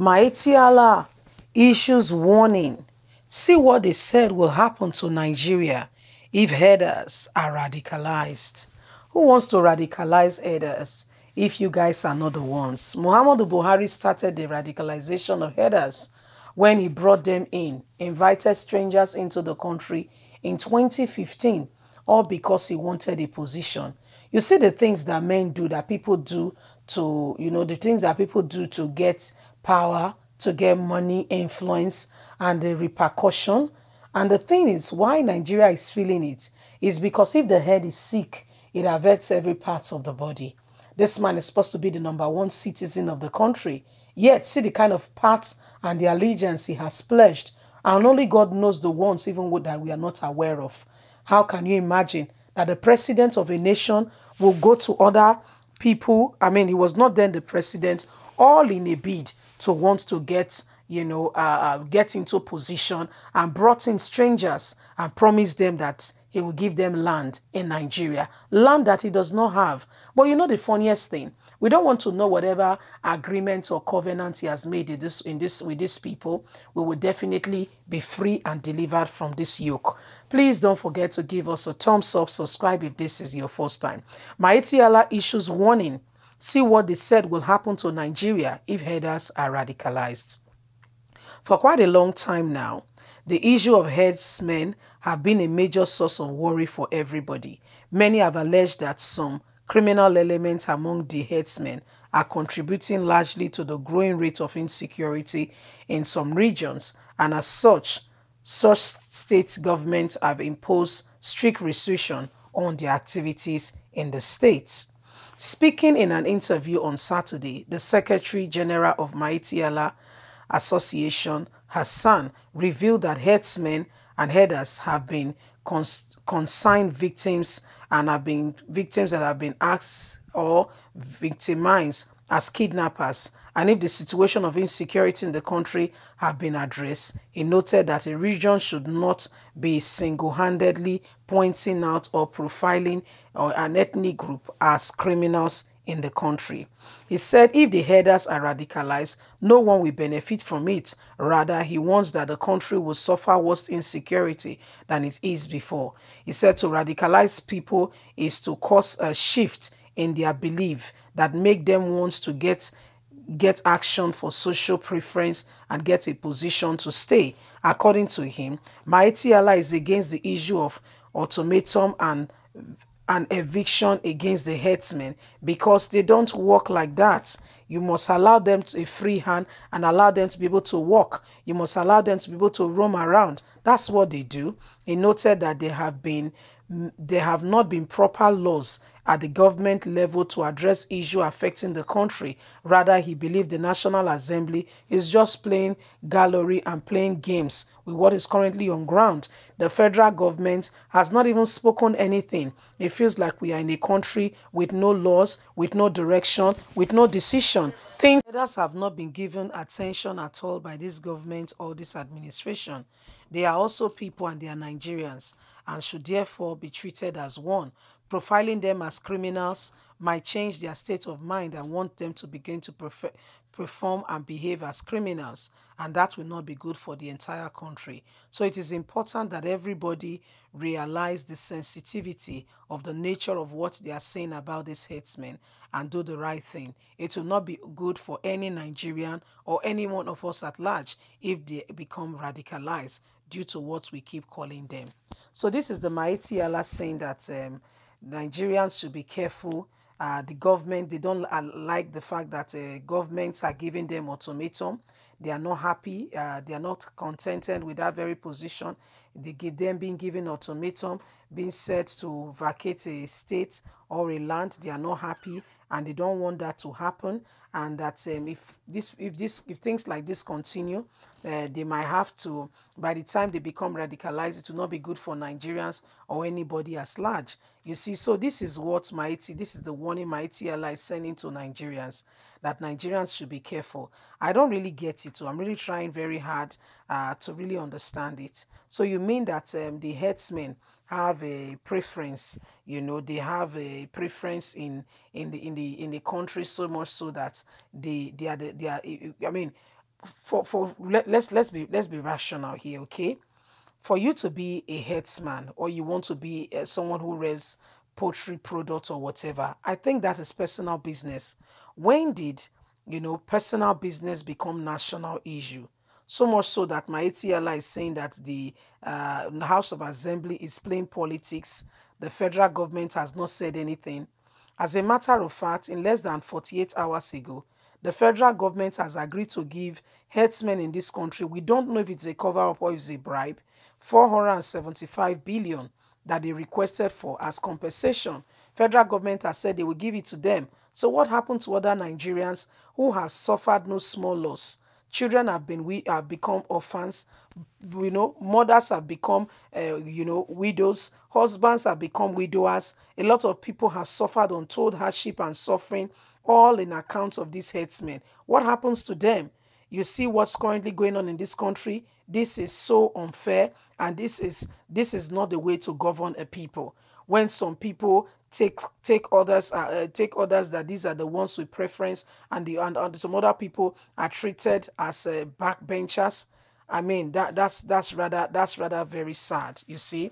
Mighty Allah issues warning. See what they said will happen to Nigeria if headers are radicalized. Who wants to radicalize headers if you guys are not the ones? Muhammadu Buhari started the radicalization of headers when he brought them in, invited strangers into the country in 2015, all because he wanted a position. You see the things that men do, that people do to, you know, the things that people do to get power to get money, influence, and the repercussion. And the thing is, why Nigeria is feeling it is because if the head is sick, it averts every part of the body. This man is supposed to be the number one citizen of the country. Yet, see the kind of parts and the allegiance he has pledged. And only God knows the ones even that we are not aware of. How can you imagine that the president of a nation will go to other people? I mean, he was not then the president, all in a bid to want to get you know uh, uh get into position and brought in strangers and promised them that he will give them land in Nigeria, land that he does not have. But you know the funniest thing, we don't want to know whatever agreement or covenant he has made in this, in this with these people. We will definitely be free and delivered from this yoke. Please don't forget to give us a thumbs up, subscribe if this is your first time. Mighty Allah issues warning See what they said will happen to Nigeria if herders are radicalized. For quite a long time now, the issue of headsmen have been a major source of worry for everybody. Many have alleged that some criminal elements among the headsmen are contributing largely to the growing rate of insecurity in some regions, and as such, such state governments have imposed strict restriction on the activities in the states. Speaking in an interview on Saturday, the Secretary General of Maitiala Association, Hassan, revealed that headsmen and headers have been cons consigned victims and have been victims that have been asked or victimized as kidnappers and if the situation of insecurity in the country have been addressed. He noted that a region should not be single-handedly pointing out or profiling uh, an ethnic group as criminals in the country. He said if the herders are radicalized, no one will benefit from it. Rather, he warns that the country will suffer worse insecurity than it is before. He said to radicalize people is to cause a shift in their belief that make them want to get get action for social preference and get a position to stay. According to him, Mighty Allah is against the issue of automatum and an eviction against the headsmen because they don't work like that. You must allow them to, a free hand and allow them to be able to walk. You must allow them to be able to roam around. That's what they do. He noted that they have been, there have not been proper laws at the government level to address issues affecting the country. Rather, he believed the National Assembly is just playing gallery and playing games with what is currently on ground. The federal government has not even spoken anything. It feels like we are in a country with no laws, with no direction, with no decision. Things others have not been given attention at all by this government or this administration. They are also people and they are Nigerians and should therefore be treated as one profiling them as criminals might change their state of mind and want them to begin to prefer, perform and behave as criminals, and that will not be good for the entire country. So it is important that everybody realize the sensitivity of the nature of what they are saying about these men and do the right thing. It will not be good for any Nigerian or any one of us at large if they become radicalized due to what we keep calling them. So this is the Maiti Allah saying that um, Nigerians should be careful. Uh, the government, they don't uh, like the fact that uh, governments are giving them automaton. They are not happy. Uh, they are not contented with that very position. They give them being given automaton, being said to vacate a state or a land. They are not happy and they don't want that to happen and that um, if this if this if things like this continue uh, they might have to by the time they become radicalized it will not be good for nigerians or anybody as large you see so this is what my this is the warning my etli is sending to nigerians that nigerians should be careful i don't really get it so i'm really trying very hard uh, to really understand it so you mean that um, the headsmen have a preference you know they have a preference in in the in the in the country so much so that they they are the, they are I mean for for let, let's let's be let's be rational here, okay? For you to be a headsman, or you want to be uh, someone who raises poultry products or whatever, I think that is personal business. When did you know personal business become national issue? So much so that my ATL is saying that the uh, House of Assembly is playing politics. The federal government has not said anything. As a matter of fact, in less than 48 hours ago, the federal government has agreed to give herdsmen in this country, we don't know if it's a cover-up or it's a bribe, 475 billion that they requested for as compensation. Federal government has said they will give it to them. So what happened to other Nigerians who have suffered no small loss children have been we have become orphans you know mothers have become uh, you know widows husbands have become widowers a lot of people have suffered untold hardship and suffering all in account of these headsmen what happens to them you see what's currently going on in this country this is so unfair and this is this is not the way to govern a people when some people take take others uh, uh, take others that these are the ones with preference and the and, and some other people are treated as uh, backbenchers i mean that that's that's rather that's rather very sad you see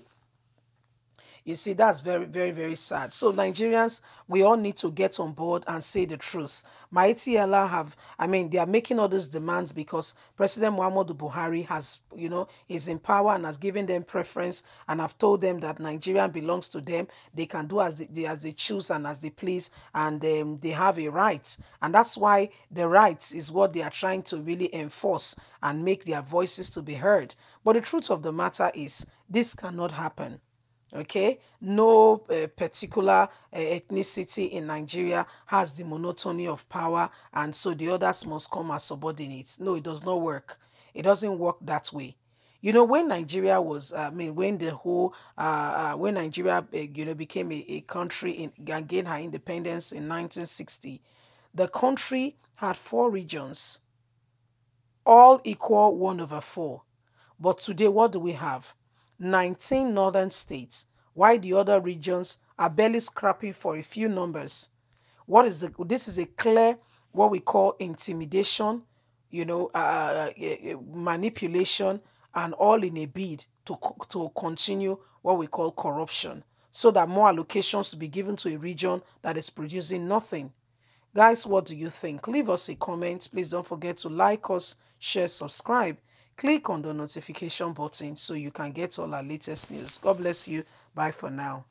you see, that's very, very, very sad. So Nigerians, we all need to get on board and say the truth. Mighty Allah have, I mean, they are making all these demands because President Muhammadu Buhari has, you know, is in power and has given them preference and have told them that Nigeria belongs to them. They can do as they, as they choose and as they please and um, they have a right. And that's why the rights is what they are trying to really enforce and make their voices to be heard. But the truth of the matter is this cannot happen okay no uh, particular uh, ethnicity in nigeria has the monotony of power and so the others must come as subordinates no it does not work it doesn't work that way you know when nigeria was uh, i mean when the whole uh, uh when nigeria uh, you know became a, a country in and gained her independence in 1960 the country had four regions all equal one over four but today what do we have 19 northern states, while the other regions are barely scrapping for a few numbers. What is the, this is a clear, what we call intimidation, you know, uh, uh, uh, uh manipulation, and all in a bid to, to continue what we call corruption so that more allocations to be given to a region that is producing nothing. Guys, what do you think? Leave us a comment. Please don't forget to like us, share, subscribe click on the notification button so you can get all our latest news. God bless you. Bye for now.